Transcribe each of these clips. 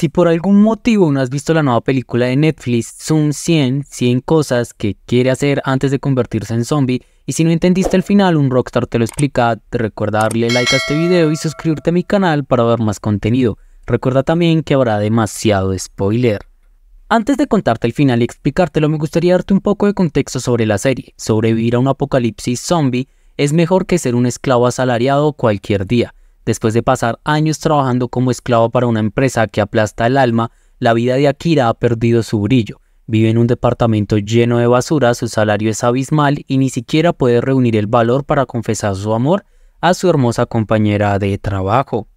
Si por algún motivo no has visto la nueva película de Netflix, Zoom 100, 100 cosas que quiere hacer antes de convertirse en zombie, y si no entendiste el final, un rockstar te lo explica, te recuerda darle like a este video y suscribirte a mi canal para ver más contenido. Recuerda también que habrá demasiado spoiler. Antes de contarte el final y explicártelo, me gustaría darte un poco de contexto sobre la serie. Sobrevivir a un apocalipsis zombie es mejor que ser un esclavo asalariado cualquier día. Después de pasar años trabajando como esclavo para una empresa que aplasta el alma, la vida de Akira ha perdido su brillo. Vive en un departamento lleno de basura, su salario es abismal y ni siquiera puede reunir el valor para confesar su amor a su hermosa compañera de trabajo.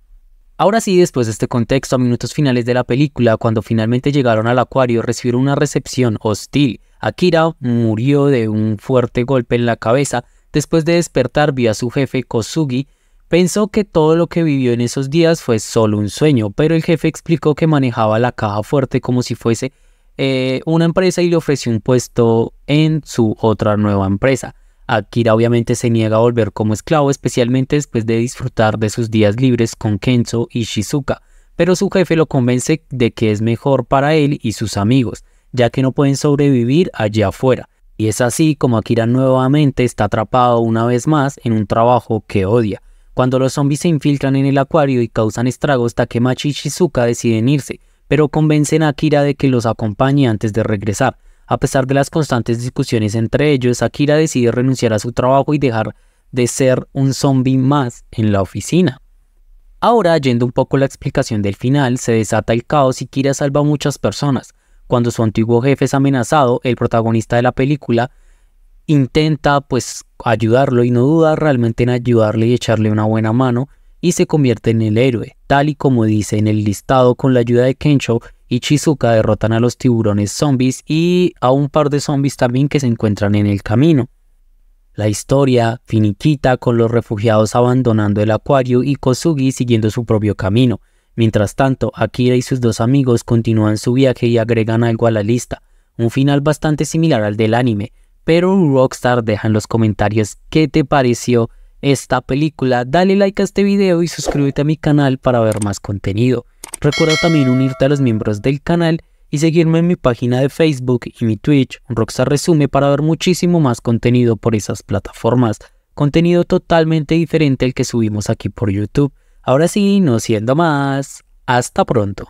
Ahora sí, después de este contexto, a minutos finales de la película, cuando finalmente llegaron al acuario, recibieron una recepción hostil. Akira murió de un fuerte golpe en la cabeza después de despertar vía su jefe Kosugi, Pensó que todo lo que vivió en esos días fue solo un sueño, pero el jefe explicó que manejaba la caja fuerte como si fuese eh, una empresa y le ofreció un puesto en su otra nueva empresa. Akira obviamente se niega a volver como esclavo, especialmente después de disfrutar de sus días libres con Kenzo y Shizuka, pero su jefe lo convence de que es mejor para él y sus amigos, ya que no pueden sobrevivir allá afuera. Y es así como Akira nuevamente está atrapado una vez más en un trabajo que odia. Cuando los zombies se infiltran en el acuario y causan estragos, Takemachi y Shizuka deciden irse, pero convencen a Akira de que los acompañe antes de regresar. A pesar de las constantes discusiones entre ellos, Akira decide renunciar a su trabajo y dejar de ser un zombie más en la oficina. Ahora, yendo un poco la explicación del final, se desata el caos y Kira salva a muchas personas. Cuando su antiguo jefe es amenazado, el protagonista de la película intenta pues ayudarlo y no duda realmente en ayudarle y echarle una buena mano y se convierte en el héroe, tal y como dice en el listado con la ayuda de Kensho y Chizuka derrotan a los tiburones zombies y a un par de zombies también que se encuentran en el camino. La historia finiquita con los refugiados abandonando el acuario y Kosugi siguiendo su propio camino. Mientras tanto, Akira y sus dos amigos continúan su viaje y agregan algo a la lista, un final bastante similar al del anime, pero Rockstar deja en los comentarios qué te pareció esta película. Dale like a este video y suscríbete a mi canal para ver más contenido. Recuerda también unirte a los miembros del canal y seguirme en mi página de Facebook y mi Twitch, Rockstar Resume, para ver muchísimo más contenido por esas plataformas. Contenido totalmente diferente al que subimos aquí por YouTube. Ahora sí, no siendo más, hasta pronto.